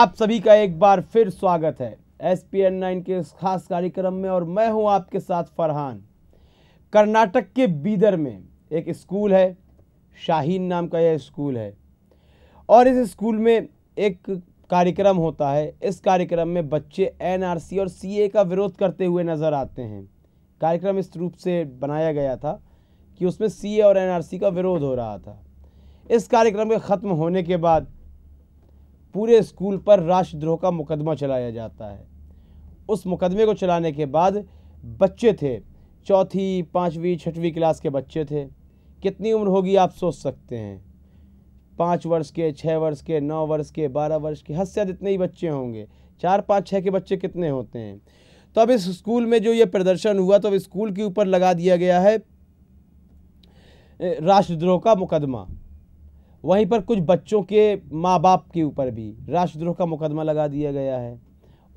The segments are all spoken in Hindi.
आप सभी का एक बार फिर स्वागत है एस पी एन नाइन के इस खास कार्यक्रम में और मैं हूं आपके साथ फरहान कर्नाटक के बीदर में एक स्कूल है शाहीन नाम का यह स्कूल है और इस स्कूल में एक कार्यक्रम होता है इस कार्यक्रम में बच्चे एनआरसी और सीए का विरोध करते हुए नज़र आते हैं कार्यक्रम इस रूप से बनाया गया था कि उसमें सीए और एनआरसी का विरोध हो रहा था इस कार्यक्रम के ख़त्म होने के बाद पूरे स्कूल पर राष्ट्रद्रोह का मुकदमा चलाया जाता है उस मुकदमे को चलाने के बाद बच्चे थे चौथी पाँचवीं छठवीं क्लास के बच्चे थे कितनी उम्र होगी आप सोच सकते हैं पाँच वर्ष के छः वर्ष के नौ वर्ष के बारह वर्ष के हद से इतने ही बच्चे होंगे चार पाँच छः के बच्चे कितने होते हैं तो अब इस स्कूल में जो ये प्रदर्शन हुआ तो अब स्कूल के ऊपर लगा दिया गया है राष्ट्रद्रोह का मुकदमा वहीं पर कुछ बच्चों के माँ बाप के ऊपर भी राष्ट्रद्रोह का मुकदमा लगा दिया गया है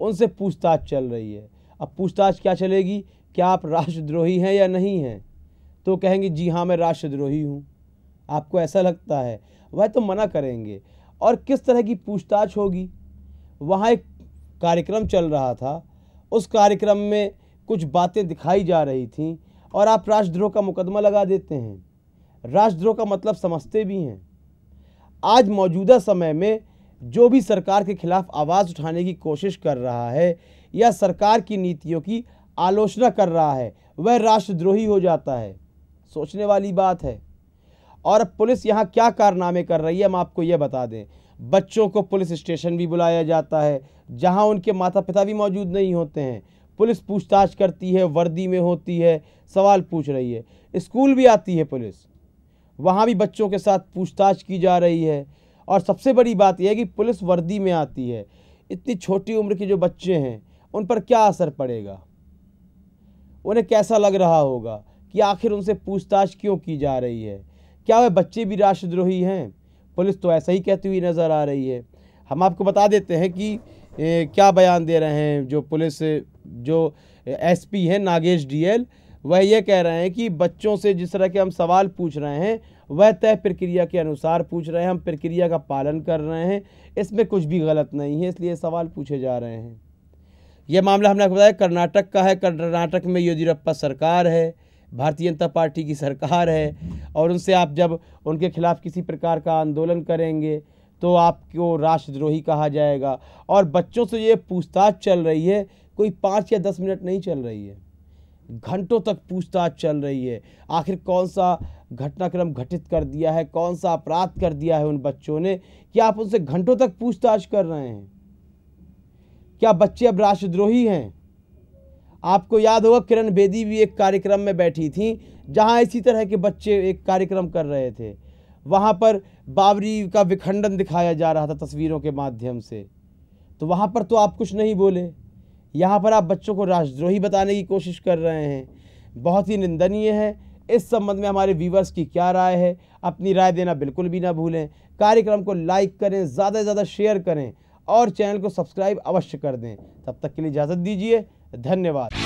उनसे पूछताछ चल रही है अब पूछताछ क्या चलेगी क्या आप राष्ट्रद्रोही हैं या नहीं हैं तो कहेंगे जी हाँ मैं राष्ट्रद्रोही हूँ आपको ऐसा लगता है वह तो मना करेंगे और किस तरह की पूछताछ होगी वहाँ एक कार्यक्रम चल रहा था उस कार्यक्रम में कुछ बातें दिखाई जा रही थीं और आप राष्ट्रद्रोह का मुकदमा लगा देते हैं राष्ट्रद्रोह का मतलब समझते भी हैं आज मौजूदा समय में जो भी सरकार के खिलाफ आवाज़ उठाने की कोशिश कर रहा है या सरकार की नीतियों की आलोचना कर रहा है वह राष्ट्रद्रोही हो जाता है सोचने वाली बात है और अब पुलिस यहाँ क्या कारनामे कर रही है हम आपको यह बता दें बच्चों को पुलिस स्टेशन भी बुलाया जाता है जहाँ उनके माता पिता भी मौजूद नहीं होते हैं पुलिस पूछताछ करती है वर्दी में होती है सवाल पूछ रही है स्कूल भी आती है पुलिस वहाँ भी बच्चों के साथ पूछताछ की जा रही है और सबसे बड़ी बात यह है कि पुलिस वर्दी में आती है इतनी छोटी उम्र के जो बच्चे हैं उन पर क्या असर पड़ेगा उन्हें कैसा लग रहा होगा कि आखिर उनसे पूछताछ क्यों की जा रही है क्या वह बच्चे भी राष्ट्रद्रोही हैं पुलिस तो ऐसा ही कहती हुई नज़र आ रही है हम आपको बता देते हैं कि ए, क्या बयान दे रहे हैं जो पुलिस जो एसपी हैं नागेश डीएल वह यह कह रहे हैं कि बच्चों से जिस तरह के हम सवाल पूछ रहे हैं वह तय प्रक्रिया के अनुसार पूछ रहे हैं हम प्रक्रिया का पालन कर रहे हैं इसमें कुछ भी गलत नहीं है इसलिए सवाल पूछे जा रहे हैं यह मामला हमने आपको बताया कर्नाटक का है कर्नाटक में येदियुरप्पा सरकार है भारतीय जनता पार्टी की सरकार है और उनसे आप जब उनके खिलाफ किसी प्रकार का आंदोलन करेंगे तो आपको राष्ट्रद्रोही कहा जाएगा और बच्चों से ये पूछताछ चल रही है कोई पाँच या दस मिनट नहीं चल रही है घंटों तक पूछताछ चल रही है आखिर कौन सा घटनाक्रम घटित कर दिया है कौन सा अपराध कर दिया है उन बच्चों ने क्या आप उनसे घंटों तक पूछताछ कर रहे हैं क्या बच्चे अब राष्ट्रद्रोही हैं आपको याद होगा किरण बेदी भी एक कार्यक्रम में बैठी थी जहां इसी तरह के बच्चे एक कार्यक्रम कर रहे थे वहां पर बाबरी का विखंडन दिखाया जा रहा था तस्वीरों के माध्यम से तो वहां पर तो आप कुछ नहीं बोले यहाँ पर आप बच्चों को राजद्रोही बताने की कोशिश कर रहे हैं बहुत ही निंदनीय है इस संबंध में हमारे व्यूवर्स की क्या राय है अपनी राय देना बिल्कुल भी ना भूलें कार्यक्रम को लाइक करें ज़्यादा से ज़्यादा शेयर करें और चैनल को सब्सक्राइब अवश्य कर दें तब तक के लिए इजाज़त दीजिए धन्यवाद